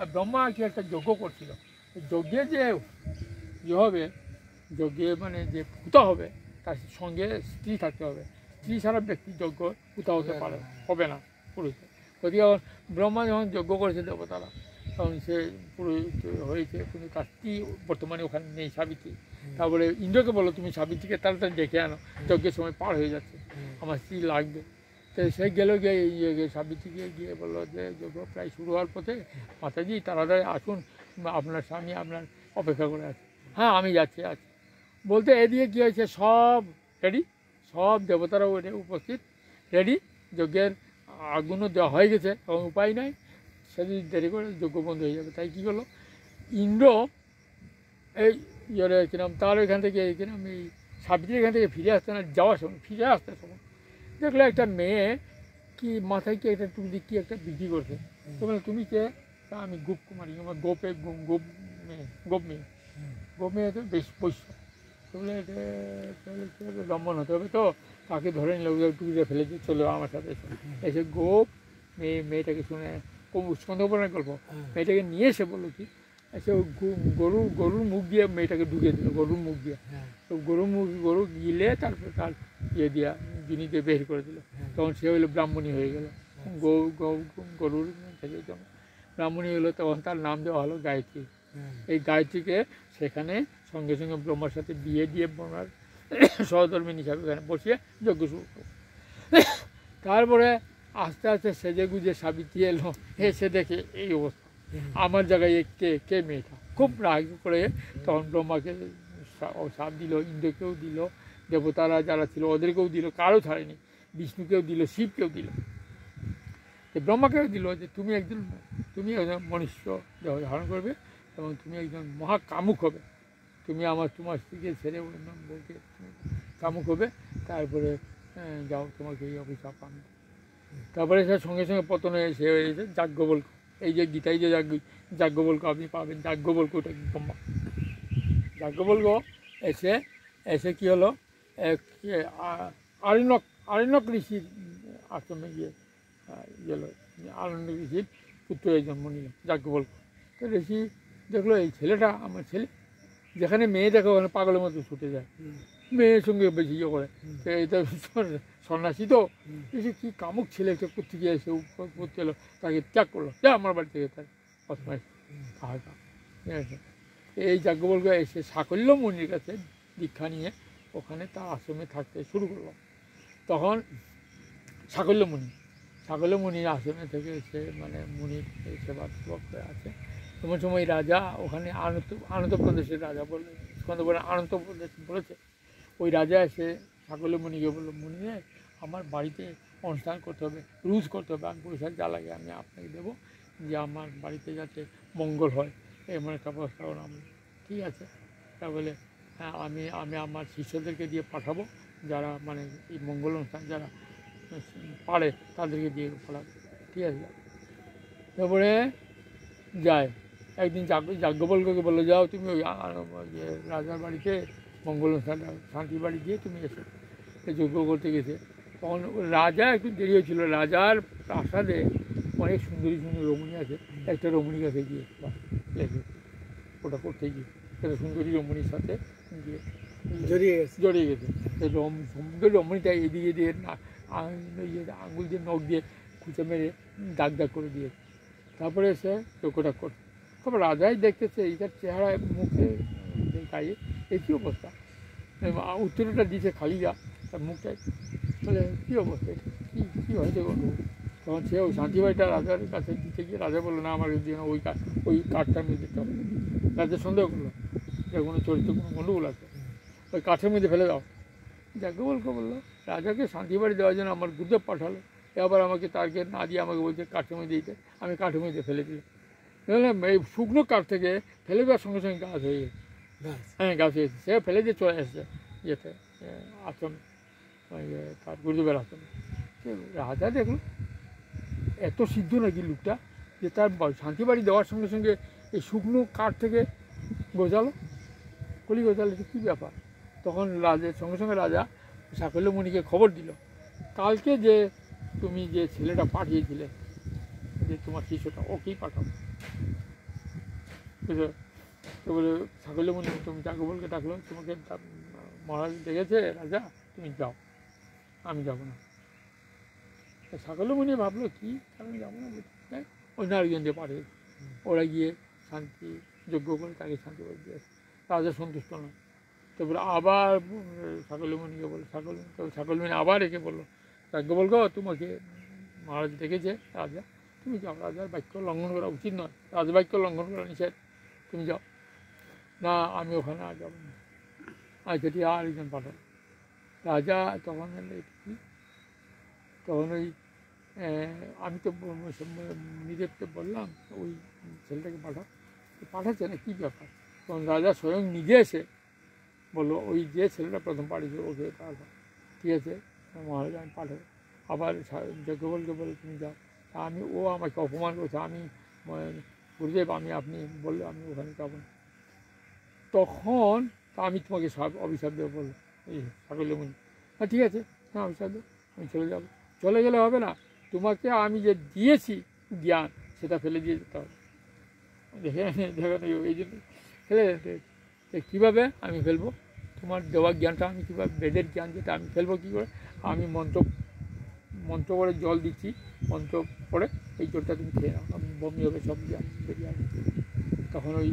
আর ব্রহ্মা কি একটা যজ্ঞ করছিল যজ্ঞে যে ইয়ে হবে যজ্ঞে মানে যে পুতা হবে তার সঙ্গে স্ত্রী থাকতে হবে স্ত্রী ছাড়া ব্যক্তি যজ্ঞ পুতা হতে পারে হবে না পুরুষে গতিকে ব্রহ্মা যখন যজ্ঞ করেছে দেবতারা তখন সে পুরোহিত হয়েছে কিন্তু তার স্ত্রী বর্তমানে ওখানে নেই সাবিত্রী তারপরে ইন্দ্রকে বলো তুমি সাবিত্রীকে তাড়াতাড়ি ডেকে আনো যজ্ঞের সময় পার হয়ে যাচ্ছে আমার স্ত্রী লাগবে তো সে গেল গিয়ে ইয়ে সাবিত্রীকে গিয়ে বললো যে যজ্ঞ প্রায় শুরু হওয়ার পথে মাতাজি তাড়াতাড়ি আসুন আপনার স্বামী আপনার অপেক্ষা করে আছে হ্যাঁ আমি যাচ্ছি আছি বলতে এদিকে কী হয়েছে সব রেডি সব দেবতারাও উপস্থিত রেডি যজ্ঞের আগুনও দেওয়া হয়ে গেছে এবং উপায় নাই সেদিন দেরি করে যজ্ঞ বন্ধ হয়ে যাবে তাই কী করলো ইন্দ্র এই ইয়ে কিরম তার ওইখান থেকে কিরম এই সাবিত্রীর এখান থেকে ফিরে আসতে না যাওয়ার সময় ফিরে আসতে সময় দেখলে একটা মেয়ে কি মাথায় কি একটা তুমি দিয়ে কি একটা বিধি করছে তো বলে তুমি কে তা আমি গোপ কুমারী আমার গোপে গোপ মেয়ে গোপ মেয়ে গোপ মেয়ে তো বেশ বৈশ্য তো বলে এটা লম্বন হতে হবে তো তাকে ধরে নিল টুকিটা ফেলে দিয়ে চলো আমার সাথে এসে এসে গোপ মেয়ে মেয়েটাকে শুনে চন্দ্রপুরাণের গল্প হ্যাঁ। মেয়েটাকে নিয়ে এসে বললো কি আচ্ছা গরু গরুর মুখ দিয়ে মেয়েটাকে ঢুকিয়ে দিল গরুর মুখ দিয়ে হ্যাঁ। তো গরুর মুখ গরু গিলে তারপর তার ইয়ে দিয়া জিনিস দিয়ে বের করে দিল হ্যাঁ। তখন সে হইলো ব্রাহ্মণী হয়ে গেল আচ্ছা। গরুর থেকে যখন ব্রাহ্মণী হলো তখন তার নাম দেওয়া হলো গায়ত্রী হ্যাঁ। এই গায়ত্রীকে সেখানে সঙ্গে সঙ্গে ব্রহ্মার সাথে বিয়ে দিয়ে ব্রহ্মার সহধর্মী হিসাবে ওখানে বসিয়ে যজ্ঞ শুরু তারপরে আস্তে আস্তে সেজে গুজে সাবিত্রী এলো এসে দেখে এই অবস্থা আমার জায়গায় কে কে মেয়েটা খুব রাগ করে তখন ব্রহ্মাকে সাপ দিল ইন্দ্রকেও দিল দেবতারা যারা ছিল ওদেরকেও দিল কারো ছাড়েনি বিষ্ণুকেও দিল শিবকেও দিল ব্রহ্মাকেও দিল যে তুমি একজন তুমি একজন মনুষ্য দেহ ধারণ করবে এবং তুমি একজন মহাকামুক হবে তুমি আমার তোমার স্ত্রীকে ছেড়ে অন্য বউকে কামুক হবে তারপরে যাও তোমাকে এই অভিশাপ আমি তারপরে সে সঙ্গে সঙ্গে পতনে হয়ে সে হয়েছে যাজ্ঞবল্ক এই যে গীতাই যে যাগ যাজ্ঞবল্ক আপনি পাবেন কি ব্রহ্মা যাজ্ঞবল্ক এসে এসে কি হলো আরণ্যক আরণ্যক ঋষির আশ্রমে গিয়ে গেল ইয়ে আরণ্যক ঋষির পুত্রের জন্ম নিল যাজ্ঞবল্ক তো ঋষি দেখলো এই ছেলেটা আমার ছেলে যেখানে মেয়ে দেখে ওখানে পাগলের মতো ছুটে যায় মেয়ের সঙ্গে বেশি ইয়ে করে এটা সন্ন্যাসী তো এসে কী কামুক ছেলে একটা করতে গিয়ে এসে করতে এলো তাকে ত্যাগ করলো যা আমার বাড়ি থেকে তার অসমায় এই যাজ্ঞবল্ক এসে সাকল্য মুনির কাছে দীক্ষা নিয়ে ওখানে তার আশ্রমে থাকতে শুরু করলো তখন সাকল্য মুনি সাকল্য মুনির আশ্রমে থেকে সে মানে মুনির সেবা আছে এমন সময় রাজা ওখানে আনন্দ আনন্দ প্রদেশের রাজা বলে স্কন্দ বলে আনন্দ প্রদেশ বলেছে ওই রাজা এসে সকলে মুনিকে বললো মুনি আমার বাড়িতে অনুষ্ঠান করতে হবে রুজ করতে হবে আমি পয়সা যা লাগে আমি আপনাকে দেবো যে আমার বাড়িতে যাতে মঙ্গল হয় এমন একটা ব্যবস্থা আমি ঠিক আছে তা বলে হ্যাঁ আমি আমি আমার শিষ্যদেরকে দিয়ে পাঠাবো যারা মানে এই মঙ্গল অনুষ্ঠান যারা পারে তাদেরকে দিয়ে পাঠাবো ঠিক আছে তারপরে যায় একদিন যাজ্ঞবল্ককে বলে যাও তুমি ওই রাজার বাড়িতে মঙ্গল শান্তি বাড়ি গিয়ে তুমি এসো যজ্ঞ করতে গেছে তখন রাজা একটু দেরি হয়েছিল রাজার প্রাসাদে অনেক সুন্দরী সুন্দর রমণী আছে একটা রমণী কাছে গিয়ে ওটা করতে গিয়ে একটা সুন্দরী রমণীর সাথে গিয়ে জড়িয়ে গেছে জড়িয়ে গেছে সেই রম সুন্দর রমণীটা এদিকে দিয়ে আঙুল দিয়ে নখ দিয়ে খুঁচে মেরে দাগ দাগ করে দিয়েছে তারপরে সে চোখটা করছে সব রাজাই দেখতেছে এইটার চেহারায় মুখে গায়ে একই অবস্থা উত্তরটা দিছে যা তার মুখে বলে কী অবস্থা কী কী হয়েছে তখন সে ওই শান্তিবাইটা রাজার কাছে দিতে গিয়ে রাজা বললো না আমার ওই কাজ ওই কাঠটা মধ্যে দিতে হবে রাজা সন্দেহ করলো যে কোনো চরিত্র কোনো গণ্ডগোল আছে ওই কাঠের মধ্যে ফেলে দাও বলকে বললো রাজাকে শান্তিবাড়ি দেওয়ার জন্য আমার গুরুদেব পাঠালো এবার আমাকে তারকে না দিয়ে আমাকে বলছে কাঠের মধ্যে দিতে আমি কাঠের মধ্যে ফেলে দিলাম এই শুকনো কাঠ থেকে ফেলে দেওয়ার সঙ্গে সঙ্গে গাছ হয়ে গেছে হ্যাঁ গাছ হয়েছে সে ফেলে দিয়ে চলে এসেছে ইয়েতে আসন তার গুরুদেবের সে রাজা দেখুন এত সিদ্ধ নাকি লোকটা যে তার শান্তি বাড়ি দেওয়ার সঙ্গে সঙ্গে এই শুকনো কাঠ থেকে গোজালো কলি গোজালো কী ব্যাপার তখন রাজা সঙ্গে সঙ্গে রাজা সাফল্যমণিকে খবর দিল কালকে যে তুমি যে ছেলেটা পাঠিয়েছিলে যে তোমার শিশুটা ওকেই পাঠাও তো বলে সকলে মনে তুমি যাকে বলকে ডাকলো তোমাকে মহারাজ দেখেছে রাজা তুমি যাও আমি যাবো না সকলে মনে ভাবলো কি আমি যাবো না হ্যাঁ, ওই নারীগঞ্জ পারে ওরা গিয়ে শান্তি যজ্ঞ করে তাকে শান্তি করে দিয়েছে রাজা সন্তুষ্ট না তারপরে আবার সাকলমণিকে বললো সাকলমণি তবে সাকলমণি আবার একে বললো রাজ্ঞ গো তোমাকে মহারাজ দেখেছে রাজা তুমি যাও রাজার বাক্য লঙ্ঘন করা উচিত নয় রাজবাক্য লঙ্ঘন করা নিষেধ তুমি যাও না আমি ওখানে আর যাবো না আচ্ছা ঠিক একজন পাঠাল রাজা তখন কি তখন ওই আমি তো নিজেরকে বললাম ওই ছেলেটাকে পাঠাও পাঠাচ্ছে না কী ব্যাপার তখন রাজা স্বয়ং নিজে এসে বললো ওই যে ছেলেটা প্রথম পাঠিয়েছে ওকে পাঠাও ঠিক আছে মহারাজা আমি পাঠাবো আবার যজ্ঞবলকে বলে তুমি যাও আমি ও আমাকে অপমান করছে আমি গুরুদেব আমি আপনি বললে আমি ওখানে যাবো না তখন আমি তোমাকে সব অভিশাপ দেবো বললো এই সকলে মুনি হ্যাঁ ঠিক আছে হ্যাঁ অভিশাপ দেব আমি চলে যাবো চলে গেলে হবে না তোমাকে আমি যে দিয়েছি জ্ঞান সেটা ফেলে দিয়ে যেতে হবে দেখে দেখেন এই জন্য ফেলে কীভাবে আমি ফেলবো তোমার দেওয়া জ্ঞানটা আমি কীভাবে বেদের জ্ঞান যেটা আমি ফেলবো কী করে আমি মন্ত্র মন্ত্র করে জল দিচ্ছি মন্ত্র পড়ে এই জলটা তুমি খেয়ে নাও আমি বমি হবে সব জ্ঞান বেরিয়ে আসবে তখন ওই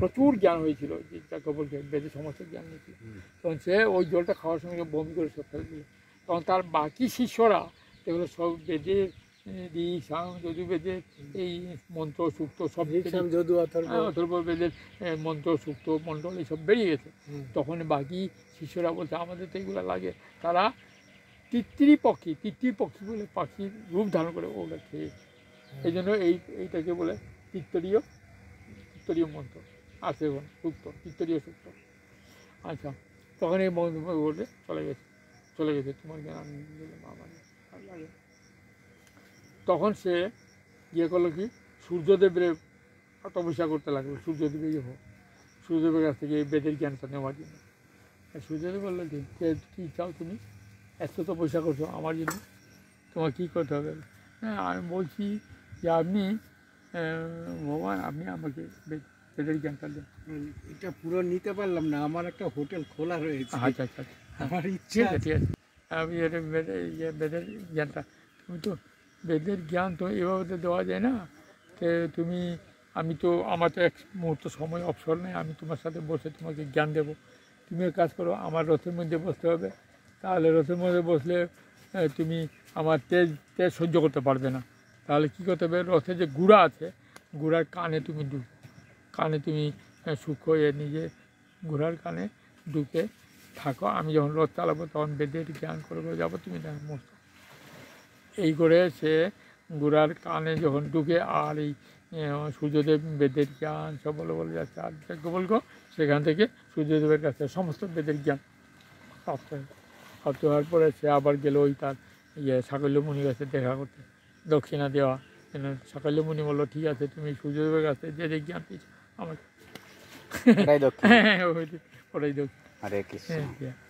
প্রচুর জ্ঞান হয়েছিল যে গোবর বেদে সমস্ত জ্ঞান হয়েছিল তখন সে ওই জলটা খাওয়ার সঙ্গে বমি করে সব ফেলে দিল তখন তার বাকি শিষ্যরা এগুলো সব বেদে দি যদু বেদে এই মন্ত্র সুক্ত সব যদু অথর্ব হ্যাঁ, বেদের মন্ত্র সুক্ত মণ্ডল এইসব বেরিয়ে গেছে তখন বাকি শিষ্যরা বলছে আমাদের তো এগুলো লাগে তারা তিত্রি পক্ষী তিত্রির পক্ষী বলে পাখির রূপ ধারণ করে ওটা খেয়ে এই জন্য এই এইটাকে বলে তিত্তরীয় তিত্তরীয় মন্ত্র আছে এখন সুক্ত তিত্তরীয় সুক্ত আচ্ছা তখন এই মন্ত্র বলে চলে গেছে চলে গেছে তোমার জ্ঞান লাগে তখন সে ইয়ে করলো কি সূর্যদেবের তপস্যা করতে লাগলো সূর্যদেবের ইয়ে হোক সূর্যদেবের কাছ থেকে বেদের জ্ঞানটা নেওয়ার জন্য সূর্যদেব বললো কি কী চাও তুমি এত তো পয়সা করছো আমার জন্য তোমার কী করতে হবে হ্যাঁ আমি বলছি যে আপনি ভগবান আপনি আমাকে বেদের জ্ঞানটা দেন এটা পুরো নিতে পারলাম না আমার একটা হোটেল খোলা রয়েছে আচ্ছা আচ্ছা, আচ্ছা। আমার ইচ্ছে ঠিক আছে আমি এটা বেদের ইয়ে, জ্ঞানটা তুমি তো বেদের জ্ঞান তো এভাবে তো দেওয়া যায় না তো তুমি আমি তো আমার তো এক মুহূর্ত সময় অবসর নেই আমি তোমার সাথে বসে তোমাকে জ্ঞান দেব তুমি কাজ করো আমার রথের মধ্যে বসতে হবে তাহলে রথের মধ্যে বসলে তুমি আমার তেজ তেজ সহ্য করতে পারবে না তাহলে কী করতে হবে রথের যে গুড়া আছে গুড়ার কানে তুমি ঢুক কানে তুমি সুখ হয়ে নিজে ঘোড়ার কানে ঢুকে থাকো আমি যখন রথ চালাবো তখন বেদের জ্ঞান করে করে যাবো তুমি মস্ত এই করে সে গুড়ার কানে যখন ঢুকে আর এই সূর্যদেব বেদের জ্ঞান সব বলে বলে যাচ্ছে আর বলবো সেখান থেকে সূর্যদেবের কাছে সমস্ত বেদের জ্ঞান প্রাপ্ত হয় সব হওয়ার পরে সে আবার গেল ওই তার ইয়ে সাকল্যমণির কাছে দেখা করতে দক্ষিণা দেওয়া কেন সাকল্যমণি বললো ঠিক আছে তুমি সূর্যদেবের কাছে যে দেখি আপনি হ্যাঁ, হ্যাঁ ওটাই দক্ষিণ ওটাই দক্ষিণ